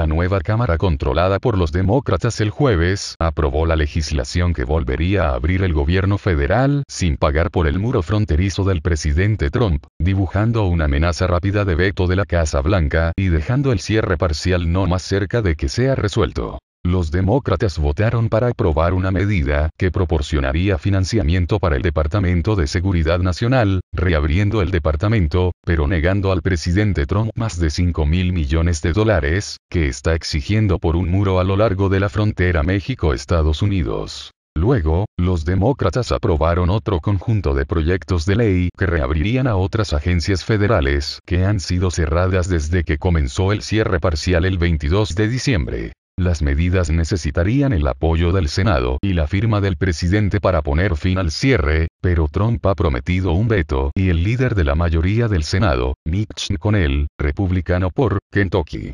la nueva Cámara controlada por los demócratas el jueves aprobó la legislación que volvería a abrir el gobierno federal sin pagar por el muro fronterizo del presidente Trump, dibujando una amenaza rápida de veto de la Casa Blanca y dejando el cierre parcial no más cerca de que sea resuelto. Los demócratas votaron para aprobar una medida que proporcionaría financiamiento para el Departamento de Seguridad Nacional, reabriendo el departamento, pero negando al presidente Trump más de 5 mil millones de dólares, que está exigiendo por un muro a lo largo de la frontera México-Estados Unidos. Luego, los demócratas aprobaron otro conjunto de proyectos de ley que reabrirían a otras agencias federales que han sido cerradas desde que comenzó el cierre parcial el 22 de diciembre. Las medidas necesitarían el apoyo del Senado y la firma del presidente para poner fin al cierre, pero Trump ha prometido un veto y el líder de la mayoría del Senado, Mitch McConnell, republicano por Kentucky,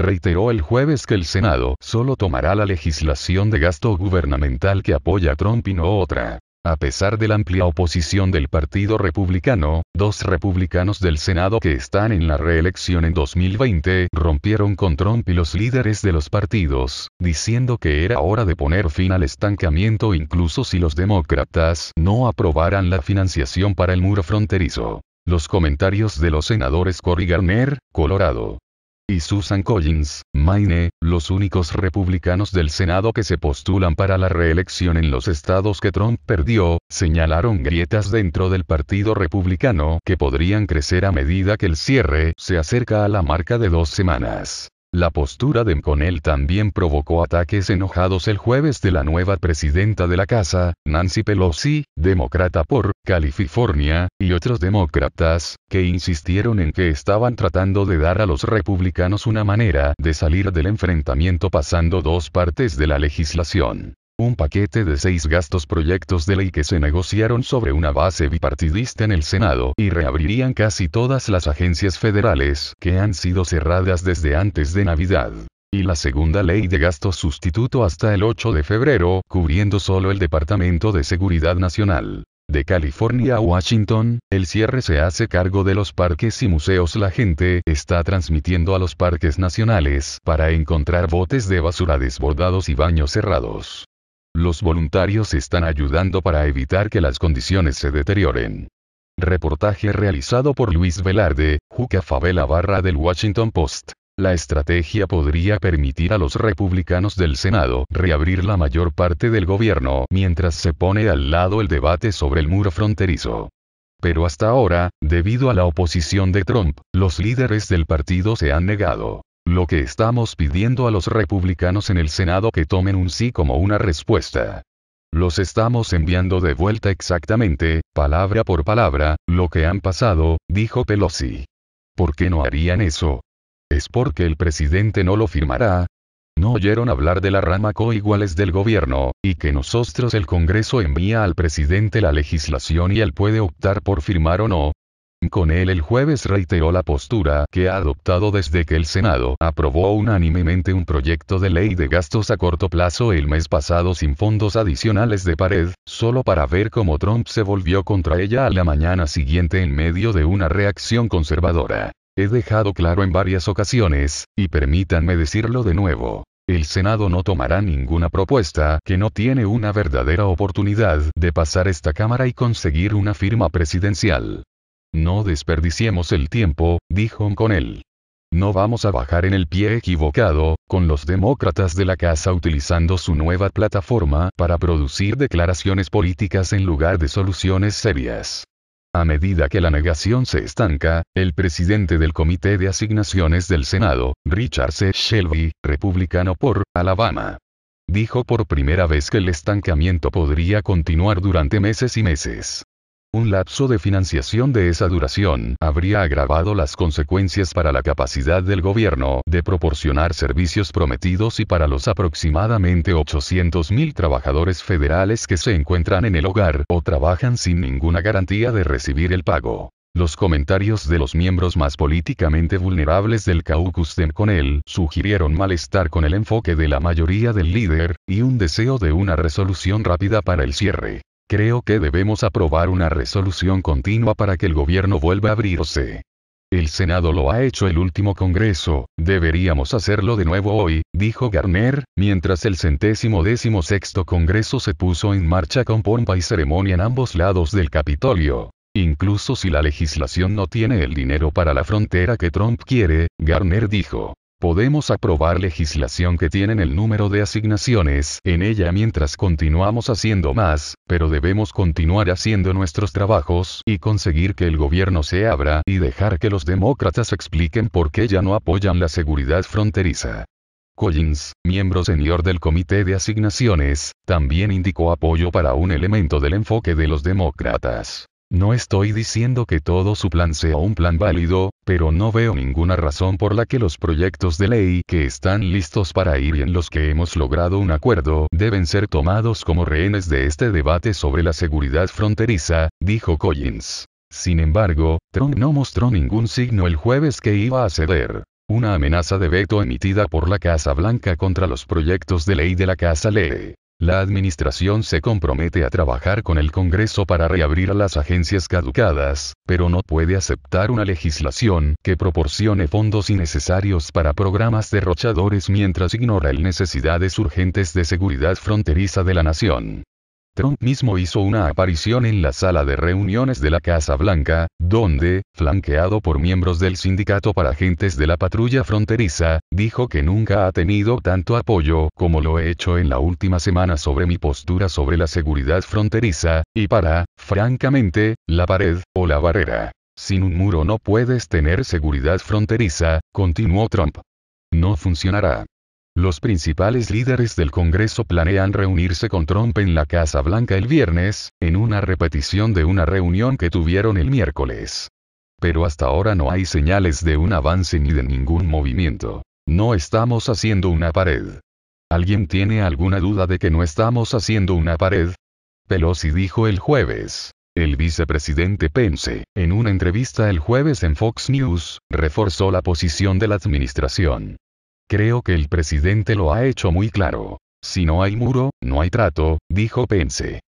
reiteró el jueves que el Senado solo tomará la legislación de gasto gubernamental que apoya a Trump y no otra. A pesar de la amplia oposición del Partido Republicano, dos republicanos del Senado que están en la reelección en 2020 rompieron con Trump y los líderes de los partidos, diciendo que era hora de poner fin al estancamiento incluso si los demócratas no aprobaran la financiación para el muro fronterizo. Los comentarios de los senadores Cory Garner, Colorado, y Susan Collins, Maine, los únicos republicanos del Senado que se postulan para la reelección en los estados que Trump perdió, señalaron grietas dentro del Partido Republicano que podrían crecer a medida que el cierre se acerca a la marca de dos semanas. La postura de McConnell también provocó ataques enojados el jueves de la nueva presidenta de la casa, Nancy Pelosi, demócrata por California, y otros demócratas, que insistieron en que estaban tratando de dar a los republicanos una manera de salir del enfrentamiento pasando dos partes de la legislación un paquete de seis gastos proyectos de ley que se negociaron sobre una base bipartidista en el Senado y reabrirían casi todas las agencias federales que han sido cerradas desde antes de Navidad. Y la segunda ley de gastos sustituto hasta el 8 de febrero, cubriendo solo el Departamento de Seguridad Nacional. De California a Washington, el cierre se hace cargo de los parques y museos. La gente está transmitiendo a los parques nacionales para encontrar botes de basura desbordados y baños cerrados. Los voluntarios están ayudando para evitar que las condiciones se deterioren. Reportaje realizado por Luis Velarde, Juca Favela barra del Washington Post. La estrategia podría permitir a los republicanos del Senado reabrir la mayor parte del gobierno mientras se pone al lado el debate sobre el muro fronterizo. Pero hasta ahora, debido a la oposición de Trump, los líderes del partido se han negado. Lo que estamos pidiendo a los republicanos en el Senado que tomen un sí como una respuesta. Los estamos enviando de vuelta exactamente, palabra por palabra, lo que han pasado, dijo Pelosi. ¿Por qué no harían eso? ¿Es porque el presidente no lo firmará? No oyeron hablar de la rama coiguales del gobierno, y que nosotros el Congreso envía al presidente la legislación y él puede optar por firmar o no, con él el jueves reiteró la postura que ha adoptado desde que el Senado aprobó unánimemente un proyecto de ley de gastos a corto plazo el mes pasado sin fondos adicionales de pared, solo para ver cómo Trump se volvió contra ella a la mañana siguiente en medio de una reacción conservadora. He dejado claro en varias ocasiones, y permítanme decirlo de nuevo, el Senado no tomará ninguna propuesta que no tiene una verdadera oportunidad de pasar esta Cámara y conseguir una firma presidencial. No desperdiciemos el tiempo, dijo con él. No vamos a bajar en el pie equivocado, con los demócratas de la casa utilizando su nueva plataforma para producir declaraciones políticas en lugar de soluciones serias. A medida que la negación se estanca, el presidente del Comité de Asignaciones del Senado, Richard C. Shelby, republicano por Alabama, dijo por primera vez que el estancamiento podría continuar durante meses y meses. Un lapso de financiación de esa duración habría agravado las consecuencias para la capacidad del gobierno de proporcionar servicios prometidos y para los aproximadamente 800.000 trabajadores federales que se encuentran en el hogar o trabajan sin ninguna garantía de recibir el pago. Los comentarios de los miembros más políticamente vulnerables del caucus de él sugirieron malestar con el enfoque de la mayoría del líder, y un deseo de una resolución rápida para el cierre. Creo que debemos aprobar una resolución continua para que el gobierno vuelva a abrirse. El Senado lo ha hecho el último Congreso, deberíamos hacerlo de nuevo hoy, dijo Garner, mientras el centésimo décimo sexto Congreso se puso en marcha con pompa y ceremonia en ambos lados del Capitolio. Incluso si la legislación no tiene el dinero para la frontera que Trump quiere, Garner dijo, podemos aprobar legislación que tienen el número de asignaciones en ella mientras continuamos haciendo más, pero debemos continuar haciendo nuestros trabajos y conseguir que el gobierno se abra y dejar que los demócratas expliquen por qué ya no apoyan la seguridad fronteriza. Collins, miembro senior del Comité de Asignaciones, también indicó apoyo para un elemento del enfoque de los demócratas. No estoy diciendo que todo su plan sea un plan válido, pero no veo ninguna razón por la que los proyectos de ley que están listos para ir y en los que hemos logrado un acuerdo deben ser tomados como rehenes de este debate sobre la seguridad fronteriza, dijo Collins. Sin embargo, Trump no mostró ningún signo el jueves que iba a ceder. Una amenaza de veto emitida por la Casa Blanca contra los proyectos de ley de la Casa Lee. La administración se compromete a trabajar con el Congreso para reabrir las agencias caducadas, pero no puede aceptar una legislación que proporcione fondos innecesarios para programas derrochadores mientras ignora las necesidades urgentes de seguridad fronteriza de la nación. Trump mismo hizo una aparición en la sala de reuniones de la Casa Blanca, donde, flanqueado por miembros del sindicato para agentes de la patrulla fronteriza, dijo que nunca ha tenido tanto apoyo como lo he hecho en la última semana sobre mi postura sobre la seguridad fronteriza, y para, francamente, la pared, o la barrera. Sin un muro no puedes tener seguridad fronteriza, continuó Trump. No funcionará. Los principales líderes del Congreso planean reunirse con Trump en la Casa Blanca el viernes, en una repetición de una reunión que tuvieron el miércoles. Pero hasta ahora no hay señales de un avance ni de ningún movimiento. No estamos haciendo una pared. ¿Alguien tiene alguna duda de que no estamos haciendo una pared? Pelosi dijo el jueves. El vicepresidente Pence, en una entrevista el jueves en Fox News, reforzó la posición de la administración. Creo que el presidente lo ha hecho muy claro. Si no hay muro, no hay trato, dijo Pence.